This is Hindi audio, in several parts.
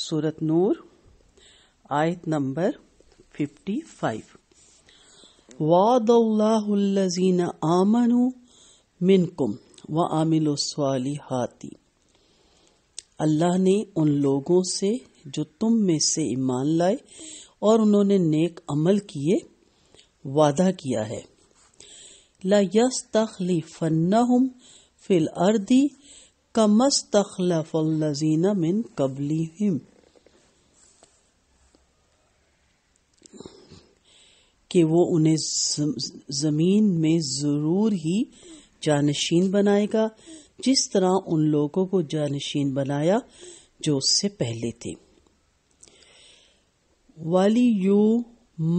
सूरत नूर आयत नंबर 55 वादल्लाहुल्लजीन आमनु व आमिलो स्वालिहाती अल्लाह ने उन लोगों से जो तुम में से ईमान लाए और उन्होंने नेक अमल किए वादा किया है ला यस तखलीफन्नहुम फिल अर्दी कमस तखलफल्लजीना मिन हिम कि वो उन्हें ज़मीन में ज़रूर ही जानशीन बनाएगा जिस तरह उन लोगों को जानशीन बनाया जो उससे पहले थे वाली यू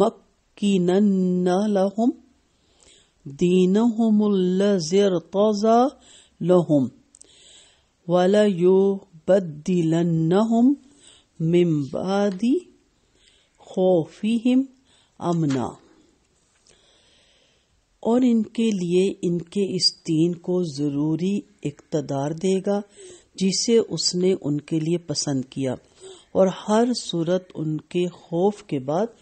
मक्कीन लहुम जर तोजा लहुम वाला यो यू बदिलन्नहुम मिम्बादी खौफीहिम अमना और इनके लिए इनके इस दीन को ज़रूरी इकतदार देगा जिसे उसने उनके लिए पसंद किया और हर सूरत उनके खौफ के बाद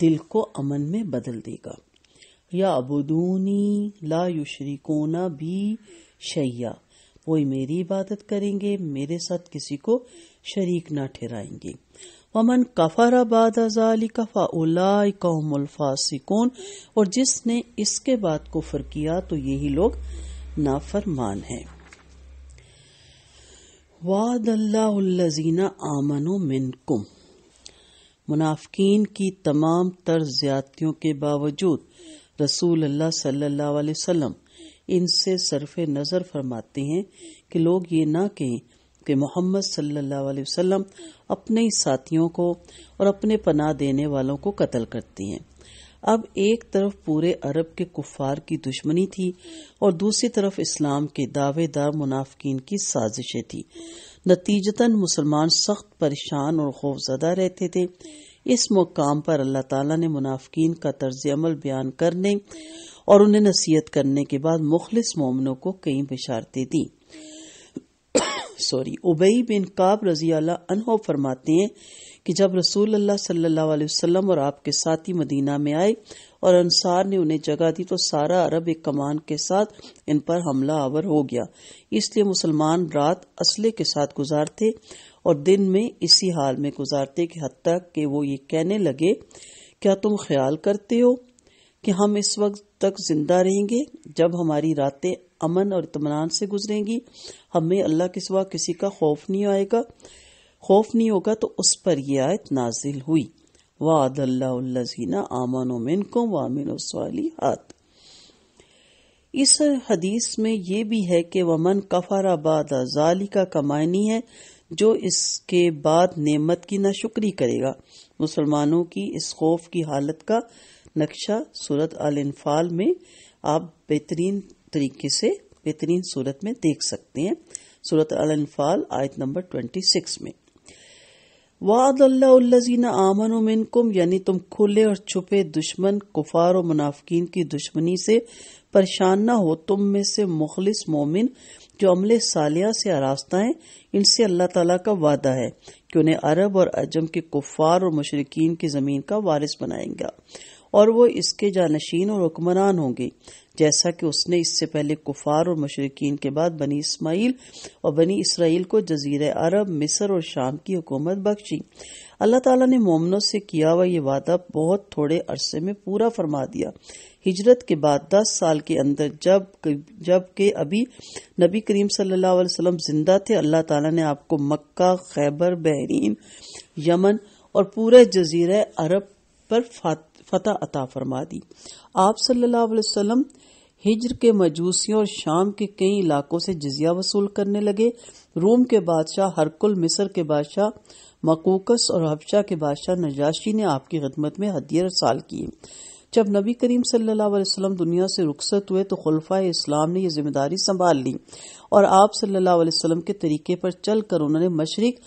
दिल को अमन में बदल देगा या अबूदूनी ला युशरिकोना भी शैया वो मेरी इबादत करेंगे मेरे साथ किसी को शरीक ना ठहराएंगे वमन कफर बादाली कफा उलाफासिकून और जिसने इसके बाद को फर किया तो यही लोग नाफरमान हैं वाद अल्लाजीना आमनो मिनकुम मुनाफिकीन की तमाम तर ज्यादतियों के बावजूद रसूल अल्लाह सल्लल्लाहु इनसे सरफ नज़र फरमाते हैं कि लोग ये ना कहें कि मोहम्मद सल्लल्लाहु अलैहि वसल्लम अपने ही साथियों को और अपने पनाह देने वालों को कत्ल करती हैं अब एक तरफ पूरे अरब के कुफार की दुश्मनी थी और दूसरी तरफ इस्लाम के दावेदार मुनाफिकीन की साजिशें थी नतीजतन मुसलमान सख्त परेशान और खौफजदा रहते थे इस मुकाम पर अल्लाह ताला ने मुनाफिकीन का तर्ज अमल बयान करने और उन्हें नसीहत करने के बाद मुखलिस मोमिनों को कई बिशारतें दी सॉरी उबई बिन काब रजी अनहो फरमाते हैं कि जब रसूल अल्लाह सल्लल्लाहु अलैहि वसल्लम और आपके साथी मदीना में आए और अनसार ने उन्हें जगह दी तो सारा अरब एक कमान के साथ इन पर हमला आवर हो गया इसलिए मुसलमान रात असले के साथ गुजारते और दिन में इसी हाल में गुजारते कि तक कि वो ये कहने लगे क्या तुम ख्याल करते हो कि हम इस वक्त तक जिंदा रहेंगे जब हमारी रातें अमन और इतमान से गुजरेंगी हमें अल्लाह के सिवा किसी का खौफ नहीं आएगा खौफ नहीं होगा तो उस पर यह आयत नाजिल हुई वादल्लाजीना आमन वामिन इस हदीस में ये भी है कि वमन कफारा बाद जाली का कमायनी है जो इसके बाद नेमत की नाशुक्री करेगा मुसलमानों की इस खौफ की हालत का नक्शा सूरत अल इन्फाल में आप बेहतरीन तरीके से बेहतरीन सूरत में देख सकते हैं सूरत अल आयत नंबर ट्वेंटी सिक्स में वादल्लाजीना आमन कुम यानी तुम खुले और छुपे दुश्मन कुफार और मुनाफिकीन की दुश्मनी से परेशान न हो तुम में से मुखलिस मोमिन जो अमले सालिया से आरास्ता है इनसे अल्लाह तला का वादा है कि उन्हें अरब और अजम के कुफार और मशरकिन की ज़मीन का वारिस बनाएगा और वो इसके जानशीन और हुक्मरान होंगे जैसा कि उसने इससे पहले कुफार और मशरकिन के बाद बनी इस्माइल और बनी इसराइल को जजीर अरब मिस्र और शाम की हुकूमत बख्शी अल्लाह तला ने मोमनों से किया हुआ ये वादा बहुत थोड़े अरसे में पूरा फरमा दिया हिजरत के बाद दस साल के अंदर जब जब के अभी नबी करीम सल्लल्लाहु अलैहि वसल्लम जिंदा थे अल्लाह ताला ने आपको मक्का खैबर बहरीन यमन और पूरे जजीर अरब पर फात फतेह अता फरमा दी आप सल्लल्लाहु अलैहि वसल्लम हिजर के मजूसियों और शाम के कई इलाकों से जजिया वसूल करने लगे रोम के बादशाह हरकुल मिस्र के बादशाह मकूकस और हफ्शा के बादशाह नजाशी ने आपकी खदमत में हदियर साल किए जब नबी करीम सल्लल्लाहु अलैहि वसल्लम दुनिया से रुखसत हुए तो खुलफा इस्लाम ने यह जिम्मेदारी संभाल ली और आप सल्लल्लाहु अलैहि वसल्लम के तरीके पर चलकर उन्होंने मशरक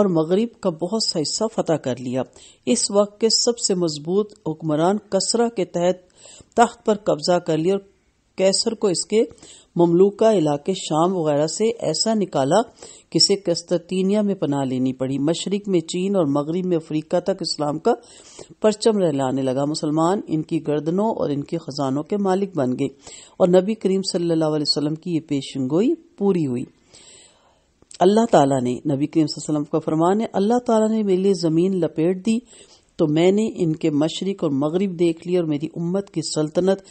और मगरिब का बहुत सा हिस्सा फतह कर लिया इस वक्त के सबसे मजबूत हुक्मरान कसरा के तहत तख्त पर कब्जा कर लिया और कैसर को इसके ममलूका इलाके शाम वगैरह से ऐसा निकाला कि इसे कस्ततीनिया में पनाह लेनी पड़ी मशरक में चीन और मगरब में अफ्रीका तक इस्लाम का परचम रहलाने लगा मुसलमान इनकी गर्दनों और इनके खजानों के मालिक बन गए और नबी करीम सल्लाम की ये पेशनगोई पूरी हुई अल्लाह तला ने नबी करीम का फरमान है अल्लाह तला ने मेरे लिए ज़मीन लपेट दी तो मैंने इनके मशरक और मगरब देख लिए और मेरी उम्मत की सल्तनत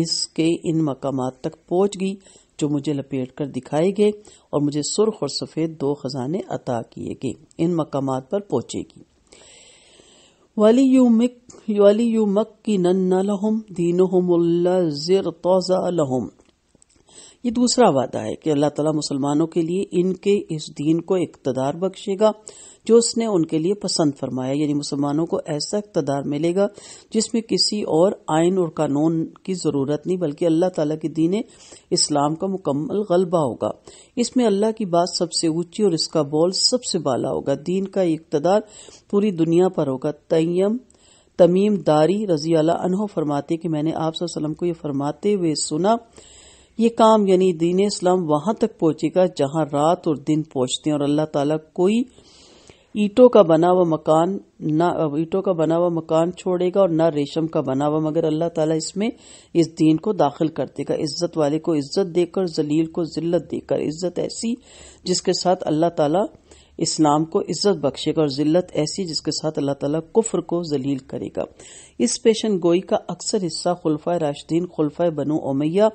इसके इन मकाम तक पहुंच गई जो मुझे लपेट कर दिखाए गए और मुझे सुर्ख और सफ़ेद दो खजाने अता किए गए इन मकाम पर पहुंचेगी वाली यू मक की नन्ना लहम दीन हम ये दूसरा वादा है कि अल्लाह ताला मुसलमानों के लिए इनके इस दीन को इकतदार बख्शेगा जो उसने उनके लिए पसंद फरमाया यानी मुसलमानों को ऐसा इकतदार मिलेगा जिसमें किसी और आयन और कानून की ज़रूरत नहीं बल्कि अल्लाह तला के दीन इस्लाम का मुकम्मल गलबा होगा इसमें अल्लाह की बात सबसे ऊंची और इसका बोल सबसे बाला होगा दीन का इकतदार पूरी दुनिया पर होगा तयम तमीम दारी रजी अला अनहो फरमाते कि मैंने आप वसलम को यह फरमाते हुए सुना ये काम यानी दीन इस्लाम वहां तक पहुंचेगा जहां रात और दिन पहुंचते हैं और अल्लाह ताला कोई ईटों का बना हुआ मकान ना ईटों का बना हुआ मकान छोड़ेगा और ना रेशम का बना हुआ मगर अल्लाह ताला इसमें इस दीन को दाखिल कर देगा इज्जत वाले को इज्जत देकर जलील को जिल्लत देकर इज्जत ऐसी जिसके साथ अल्लाह ताला इस नाम को इज्जत बख्शेगा और जिल्लत ऐसी जिसके साथ अल्लाह तला कुफर को जलील करेगा इस पेशन गोई का अक्सर हिस्सा खुलफा राशिदीन खुलफा बनु ओमैया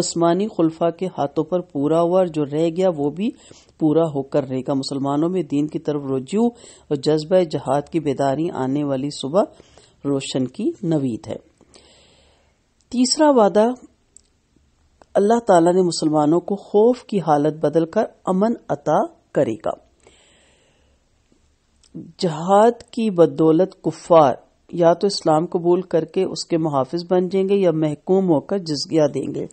उस्मानी खुलफा के हाथों पर पूरा हुआ और जो रह गया वो भी पूरा होकर रहेगा मुसलमानों में दीन की तरफ रुजू और जज्ब जहाद की बेदारी आने वाली सुबह रोशन की नवीद है तीसरा वादा अल्लाह तला ने मुसलमानों को खौफ की हालत बदलकर अमन अता करेगा जहाद की बदौलत कुफार या तो इस्लाम कबूल करके उसके मुहाफिज बन जाएंगे या महकूम होकर जजिया देंगे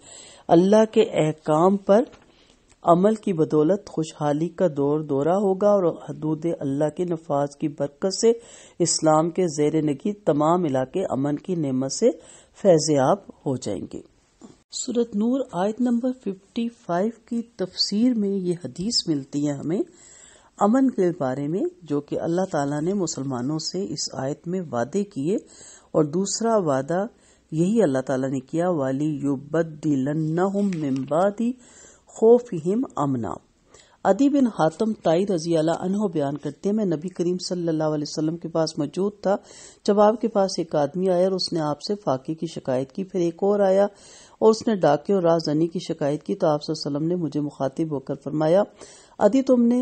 अल्लाह के अहकाम पर अमल की बदौलत खुशहाली का दौर दौरा होगा और हदूद अल्लाह के नफाज की बरकत से इस्लाम के जेर नगी तमाम इलाके अमन की नमत से फैजयाब हो जाएंगे सूरत नूर आयत नंबर 55 की तफसीर में ये हदीस मिलती है हमें अमन के बारे में जो कि अल्लाह ताला ने मुसलमानों से इस आयत में वादे किए और दूसरा वादा यही अल्लाह ताला ने किया वाली युबदी खौफ हिम अमना अदी बिन हातम ताई रजी अनहो बयान करते हैं मैं नबी करीम सल्लल्लाहु अलैहि वसल्लम के पास मौजूद था जब आपके पास एक आदमी आया और उसने आपसे फाके की शिकायत की फिर एक और आया और उसने डाके और राजनी की शिकायत की तो आपने ने मुझे मुखातिब होकर फरमाया अदी तुमने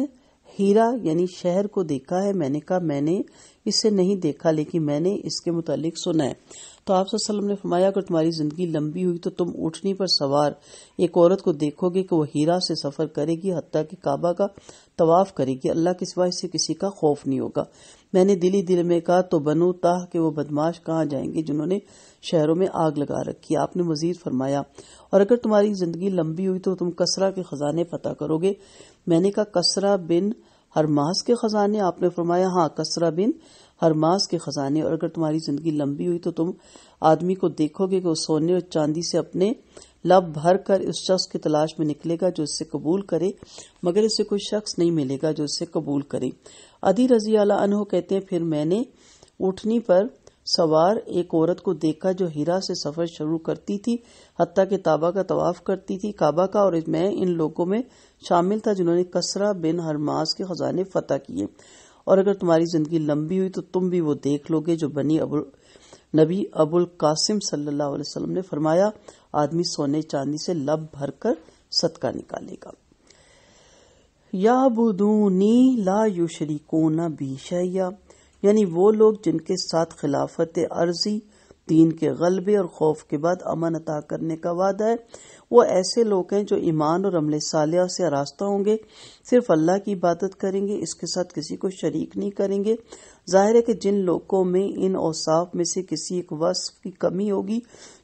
हीरा यानी शहर को देखा है मैंने कहा मैंने इसे नहीं देखा लेकिन मैंने इसके मुतालिक सुना है तो आप ने फरमाया अगर तुम्हारी जिंदगी लंबी हुई तो तुम उठनी पर सवार एक औरत को देखोगे कि वह हीरा से सफ़र करेगी हती कि काबा का तवाफ करेगी अल्लाह के सिवा इससे किसी का खौफ नहीं होगा मैंने दिली दिल में कहा तो बनो ताह के वो बदमाश कहाँ जाएंगे जिन्होंने शहरों में आग लगा रखी आपने मजीद फरमाया और अगर तुम्हारी जिंदगी लंबी हुई तो तुम कसरा के खजाने पता करोगे मैंने कहा कसरा बिन मास के खजाने आपने फरमाया हाँ कसरा बिन हर मास के खजाने और अगर तुम्हारी जिंदगी लंबी हुई तो तुम आदमी को देखोगे कि वो सोने और चांदी से अपने लब भर कर उस शख्स की तलाश में निकलेगा जो इससे कबूल करे मगर इसे कोई शख्स नहीं मिलेगा जो इससे कबूल करे अधी रजी अला अनहो कहते हैं फिर मैंने उठनी पर सवार एक औरत को देखा जो हीरा से सफर शुरू करती थी हती के ताबा का तवाफ करती थी काबा का और मैं इन लोगों में शामिल था जिन्होंने कसरा बिन हरमास के खजाने फतेह किए और अगर तुम्हारी जिंदगी लंबी हुई तो तुम भी वो देख लोगे जो बनी अबुल नबी अबुल कासिम सल्लल्लाहु अलैहि वसल्लम ने फरमाया आदमी सोने चांदी से लब भरकर सदका निकालेगा या बुदूनी ला युशरी कोना बीशया यानी वो लोग जिनके साथ खिलाफत अर्जी दीन के गलबे और खौफ के बाद अमन अता करने का वादा है वो ऐसे लोग हैं जो ईमान और अमले सालिया से रास्ता होंगे सिर्फ अल्लाह की इबादत करेंगे इसके साथ किसी को शरीक नहीं करेंगे जाहिर है कि जिन लोगों में इन औसाफ में से किसी एक वस्फ की कमी होगी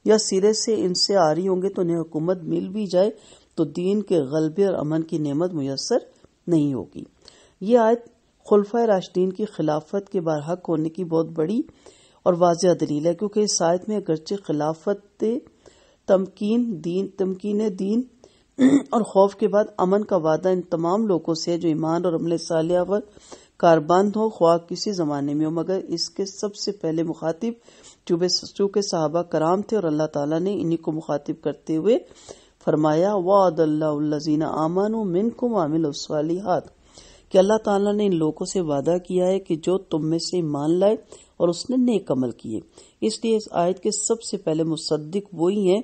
या सिरे से इनसे आ रही होंगे तो उन्हें हुकूमत मिल भी जाए तो दीन के गलबे और अमन की नमत मैसर नहीं होगी ये आयत खुलफा राशदीन की खिलाफत के बारहक होने की बहुत बड़ी और वाज दलील है क्योंकि इस आयत में अगरचे खिलाफत तमकीन दीन तमकीन दीन और खौफ के बाद अमन का वादा इन तमाम लोगों से है जो ईमान और अमले सालिया पर कारबंद हो ख्वा किसी जमाने में हो मगर इसके सबसे पहले मुखातिब चूबे चूँकि साहबा कराम थे और अल्लाह ताला ने इन्हीं को मुखातिब करते हुए फरमाया वादल्लाजीना आमान मिन कुम आमिल हाथ कि अल्लाह ताला ने इन लोगों से वादा किया है कि जो तुम में से ईमान लाए और उसने नेक अमल किए इसलिए इस आयत के सबसे पहले मुसद्दिक वही हैं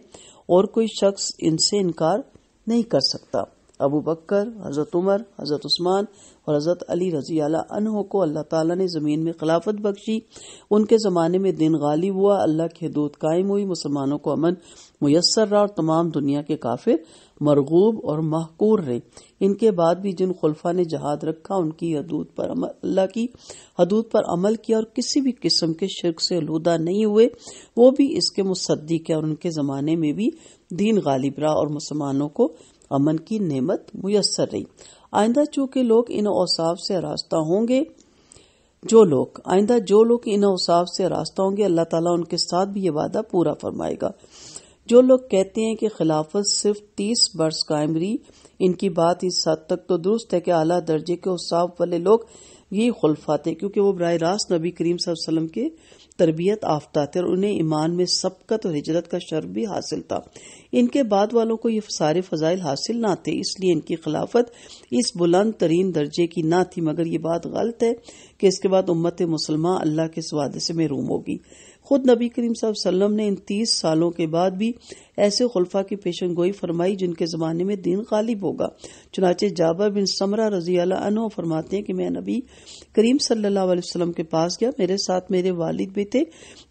और कोई शख्स इनसे इनकार नहीं कर सकता अबू बकर हज़रत उमर हज़रत उस्मान और हज़रत अली रजी अनहों को अल्लाह ताला ने ज़मीन में खिलाफत बख्शी उनके ज़माने में दिन गालिब हुआ अल्लाह की हदूद कायम हुई मुसलमानों को अमन मुयसर रहा और तमाम दुनिया के काफिर मरगूब और महकूर रहे इनके बाद भी जिन खुलफा ने जहाद रखा उनकी हदूद पर अल्लाह की हदूद पर अमल किया और किसी भी किस्म के शिरक से आलूदा नहीं हुए वो भी इसके मुसद्दी और उनके ज़माने में भी दीन गालिब रहा और मुसलमानों को अमन की नेमत मुयसर रही आइंदा चूंकि लोग इन औसाफ से रास्ता होंगे जो लोग आइंदा जो लोग इन औसाफ से रास्ता होंगे अल्लाह ताला उनके साथ भी ये वादा पूरा फरमाएगा जो लोग कहते हैं कि खिलाफत सिर्फ तीस वर्ष कायम रही इनकी बात इस हद तक तो दुरुस्त है कि आला दर्जे के उत्साह वाले लोग यही खुलफा थे क्योंकि वो बरह रास्त नबी करीम वसल्लम के तरबियत आफ्ता थे और उन्हें ईमान में सबकत और हिजरत का शर्फ भी हासिल था इनके बाद वालों को ये सारे फजाइल हासिल ना थे इसलिए इनकी खिलाफत इस बुलंद तरीन दर्जे की ना थी मगर ये बात गलत है कि इसके बाद उम्मत मुसलमान अल्लाह के स्वादे से महरूम होगी खुद नबी करीम सल्लम ने इन तीस सालों के बाद भी ऐसे खुलफा की पेशन गोई फरमाई जिनके जमाने में दिन गालिब होगा चुनाचे जाबर बिन समरा रजी अनु फरमाते हैं कि मैं नबी करीम सल्लल्लाहु अलैहि वसल्लम के पास गया मेरे साथ मेरे वालिद भी थे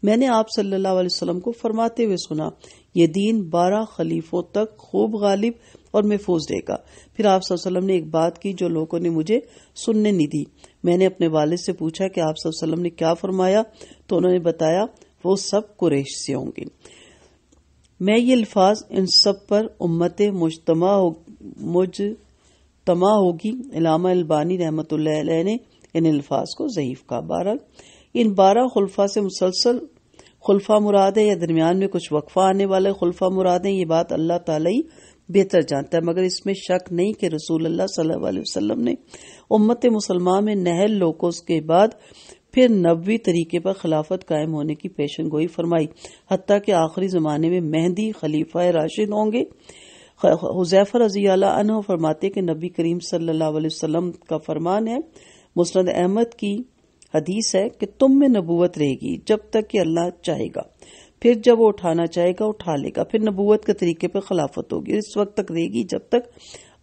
मैंने आप सल्लाम को फरमाते हुए सुना ये दीन बारह खलीफों तक खूब गालिब और महफूज रहेगा फिर आप वसल्लम ने एक बात की जो लोगों ने मुझे सुनने नहीं दी मैंने अपने वालिद से पूछा कि आप वसल्लम ने क्या फरमाया तो उन्होंने बताया वो सब कुरेश से होंगे मैं ये अल्फाज इन सब पर उम्मत मुजतमा मुज तमा होगी इलामा अलबानी रहमत ने इन अल्फाज को ज़यीफ़ का बारह इन बारह खुलफा से मुसलसल खुलफा मुराद है या दरमियान में कुछ वक्फा आने वाले खुलफा मुराद है ये बात अल्लाह ताला ही बेहतर जानता है मगर इसमें शक नहीं कि रसूल अल्लाह सल्लल्लाहु अलैहि वसल्लम ने उम्मत मुसलमान में नहल लोकोस के बाद फिर नबी तरीके पर खिलाफत कायम होने की पेशन गोई फरमाई हती के आखिरी जमाने में मेहंदी खलीफा राशिद होंगे हुजैफर रजी फरमाते कि नबी करीम सल्लल्लाहु अलैहि वसल्लम का फरमान है मुस्ंद अहमद की हदीस है कि तुम में नबूवत रहेगी जब तक कि अल्लाह चाहेगा फिर जब वो उठाना चाहेगा उठा लेगा फिर नबूवत के तरीके पर खिलाफत होगी इस वक्त तक रहेगी जब तक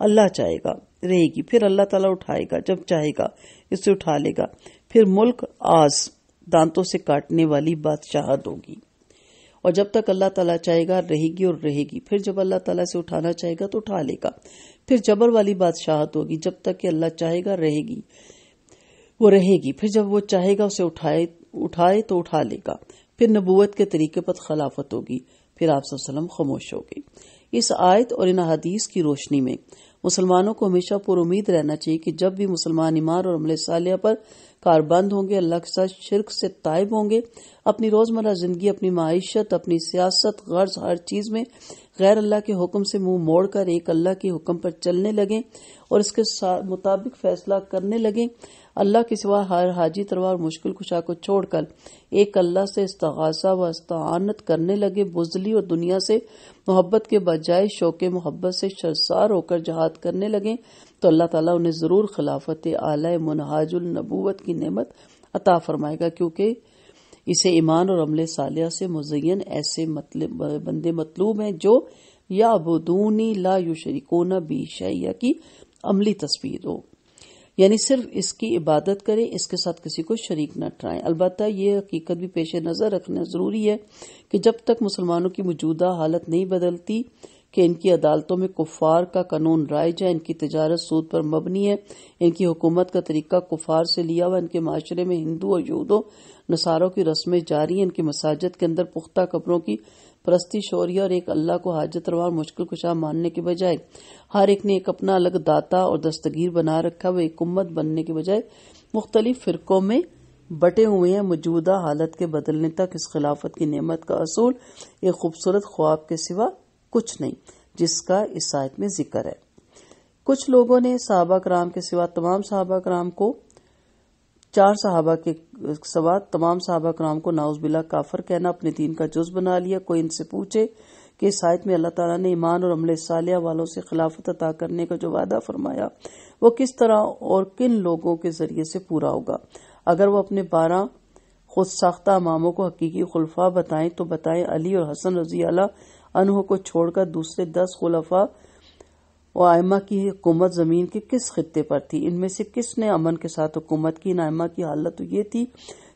अल्लाह चाहेगा रहेगी फिर अल्लाह ताला उठाएगा जब चाहेगा इसे उठा लेगा फिर मुल्क आज दांतों से काटने वाली बादशाहत होगी और जब तक अल्लाह ताला चाहेगा रहेगी और रहेगी फिर जब अल्लाह ताला से उठाना चाहेगा तो उठा लेगा फिर जबर वाली बादशाहत होगी जब तक कि अल्लाह चाहेगा रहेगी वो रहेगी फिर जब वो चाहेगा उसे उठाए उठाए तो उठा लेगा फिर नबूवत के तरीके पर खिलाफत होगी फिर आप सल्लम खामोश हो गई इस आयत और इन हदीस की रोशनी में मुसलमानों को हमेशा पुरुद रहना चाहिए कि जब भी मुसलमान ईमान और अमले सालिया पर कारबंद होंगे अल्लाह के साथ शिरक से तायब होंगे अपनी रोजमर्रा जिंदगी अपनी मायशत अपनी सियासत गर्ज हर चीज में गैर अल्लाह के हुक्म से मुंह मोड़कर एक अल्लाह के हुक्म पर चलने लगे और इसके मुताबिक फैसला करने लगें अल्लाह के सिवा हर हाजी तरवार और मुश्किल खुशा को छोड़कर एक अल्लाह से इस्तासा व इस्तानत करने लगे बुजली और दुनिया से मोहब्बत के बजाय शौक मोहब्बत से शरसार होकर जहाद करने लगे तो अल्लाह ताला उन्हें जरूर खिलाफत आला मुनहाजुल नबूवत की नेमत अता फरमाएगा क्योंकि इसे ईमान और अमले सालिया से मुजयन ऐसे मतलब बंदे मतलूब हैं जो या बुदूनी ला यू शरीकोना बीशा की अमली तस्वीर हो यानी सिर्फ इसकी इबादत करें इसके साथ किसी को शरीक न ठहराएं अलबत् ये हकीकत भी पेश नज़र रखना ज़रूरी है कि जब तक मुसलमानों की मौजूदा हालत नहीं बदलती कि इनकी अदालतों में कुफार का कानून राइज है इनकी तजारत सूद पर मबनी है इनकी हुकूमत का तरीका कुफार से लिया हुआ इनके माशरे में हिंदू और यूदों नसारों की रस्में जारी हैं इनकी मसाजिद के अंदर पुख्ता कपड़ों की परस्ती शौर्य और एक अल्लाह को हाजत रवा और मुश्किल कुशा मानने के बजाय हर एक ने एक अपना अलग दाता और दस्तगीर बना रखा व एक उम्मत बनने के बजाय मुख्तलिफ फिरकों में बटे हुए हैं मौजूदा हालत के बदलने तक इस खिलाफत की नेमत का असूल एक खूबसूरत ख्वाब के सिवा कुछ नहीं जिसका इस आयत में जिक्र है कुछ लोगों ने साहबा कराम के सिवा तमाम साहबा कराम को चार सहाबा के सवाल तमाम सहाबा कराम को नाउजबिला काफर कहना अपने दीन का जुज बना लिया कोई इनसे पूछे कि इस में अल्लाह तला ने ईमान और अमले सालिया वालों से खिलाफत अता करने का जो वादा फरमाया वो किस तरह और किन लोगों के जरिए से पूरा होगा अगर वो अपने बारह खुद साख्ता मामों को हकीकी खुलफा बताएं तो बताएं अली और हसन रजी अला अनुह को छोड़कर दूसरे दस खुलफा वो आयमा की हुकूमत ज़मीन के किस खत्े पर थी इनमें से किसने अमन के साथ हुकूमत की इन आयमा की हालत तो ये थी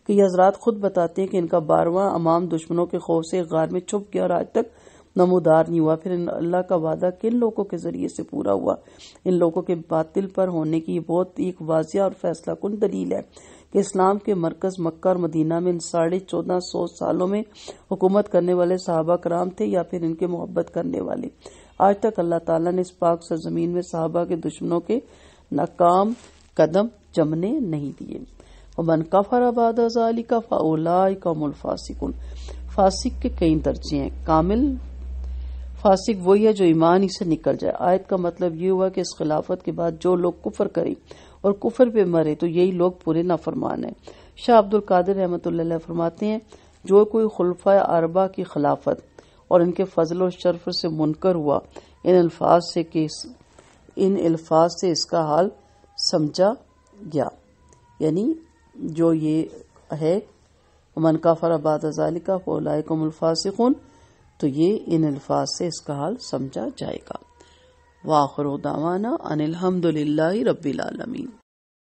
कि हजरात खुद बताते हैं कि इनका बारवा अमाम दुश्मनों के खौफ से गार में छुप गया और आज तक नमोदार नहीं हुआ फिर अल्लाह का वादा किन लोगों के जरिए से पूरा हुआ इन लोगों के बातिल पर होने की बहुत एक वाजिया और फैसला कुन दलील है कि इस्लाम के मरकज मक्का और मदीना में इन साढ़े चौदह सौ सालों में हुकूमत करने वाले साहबा कराम थे या फिर इनके मोहब्बत करने वाले आज तक अल्लाह ताला ने इस पाक सरजमीन में साहबा के दुश्मनों के नाकाम कदम जमने नहीं दिए मन कफर आबादी का फाउला कमुल फासिक फासिक के कई दर्जे हैं कामिल फासिक वही है जो ईमान ही से निकल जाए आयत का मतलब ये हुआ कि इस खिलाफत के बाद जो लोग कुफर करें और कुफर पे मरे तो यही लोग पूरे नाफरमान हैं शाह अब्दुल कादिर रहमत फरमाते हैं जो कोई खुलफा अरबा की खिलाफत और इनके फजल शर्फ से मुनकर हुआ इन अल्फाज से कि इन अल्फाज से इसका हाल समझा गया यानी जो ये है मन काफर आबाद अजालिका फ़ोलाकमफासिकून तो ये इन अल्फाज से इसका हाल समझा जाएगा वाखर दावाना अनिलहमदिल्ला रबीआलमीन